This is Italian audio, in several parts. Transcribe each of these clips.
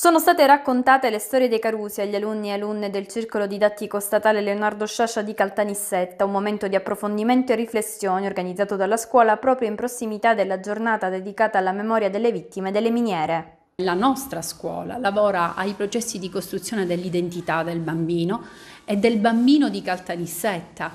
Sono state raccontate le storie dei Carusi agli alunni e alunne del Circolo Didattico Statale Leonardo Sciascia di Caltanissetta, un momento di approfondimento e riflessione organizzato dalla scuola proprio in prossimità della giornata dedicata alla memoria delle vittime delle miniere. La nostra scuola lavora ai processi di costruzione dell'identità del bambino e del bambino di Caltanissetta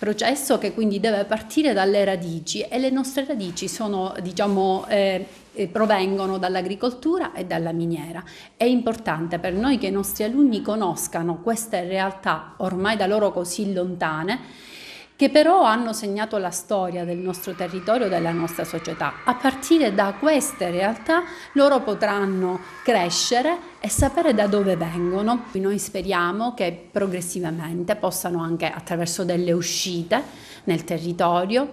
processo che quindi deve partire dalle radici e le nostre radici sono, diciamo, eh, provengono dall'agricoltura e dalla miniera. È importante per noi che i nostri alunni conoscano queste realtà ormai da loro così lontane che però hanno segnato la storia del nostro territorio, della nostra società. A partire da queste realtà loro potranno crescere e sapere da dove vengono. Noi speriamo che progressivamente possano anche attraverso delle uscite nel territorio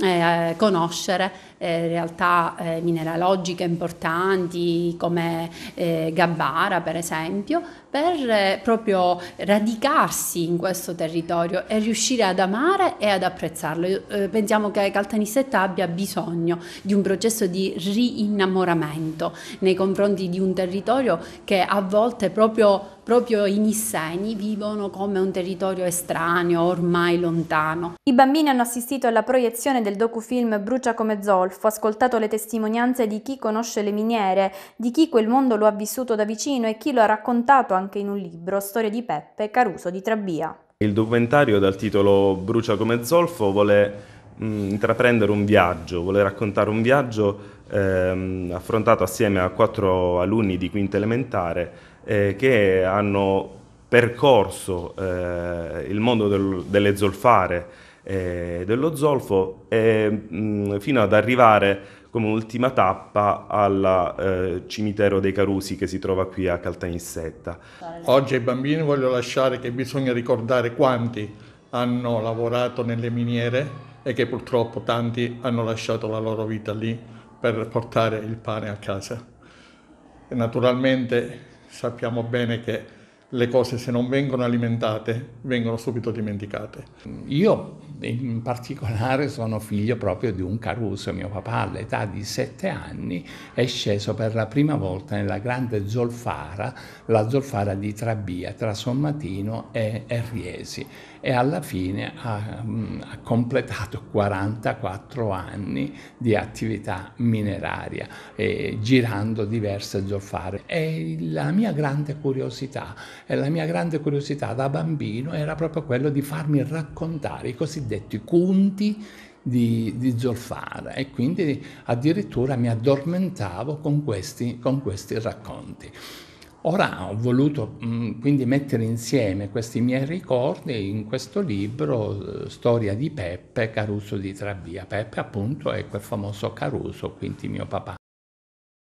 eh, conoscere eh, realtà eh, mineralogiche importanti come eh, Gabbara per esempio, per eh, proprio radicarsi in questo territorio e riuscire ad amare e ad apprezzarlo. Eh, pensiamo che Caltanissetta abbia bisogno di un processo di rinnamoramento nei confronti di un territorio che a volte proprio proprio i nisseni vivono come un territorio estraneo, ormai lontano. I bambini hanno assistito alla proiezione del del docufilm Brucia come zolfo, ascoltato le testimonianze di chi conosce le miniere, di chi quel mondo lo ha vissuto da vicino e chi lo ha raccontato anche in un libro, Storia di Peppe, Caruso di Trabbia. Il documentario dal titolo Brucia come zolfo vuole mh, mm, intraprendere un viaggio, vuole raccontare un viaggio ehm, affrontato assieme a quattro alunni di quinta elementare eh, che hanno percorso eh, il mondo del, delle zolfare eh, dello zolfo e, mh, mm, fino ad arrivare come ultima tappa al eh, cimitero dei Carusi che si trova qui a Caltanissetta. Oggi ai bambini voglio lasciare che bisogna ricordare quanti hanno lavorato nelle miniere e che purtroppo tanti hanno lasciato la loro vita lì per portare il pane a casa. E naturalmente sappiamo bene che le cose se non vengono alimentate vengono subito dimenticate. Io in particolare sono figlio proprio di un Caruso, mio papà all'età di sette anni è sceso per la prima volta nella grande zolfara, la zolfara di Trabia tra Sommatino e, Riesi e alla fine ha, mm, ha completato 44 anni di attività mineraria eh, girando diverse zolfare. È la mia grande curiosità e la mia grande curiosità da bambino era proprio quello di farmi raccontare i cosiddetti conti di, di, Zolfara e quindi addirittura mi addormentavo con questi, con questi racconti. Ora ho voluto mh, mm, quindi mettere insieme questi miei ricordi in questo libro eh, Storia di Peppe, Caruso di Trabia. Peppe appunto è quel famoso Caruso, quindi mio papà.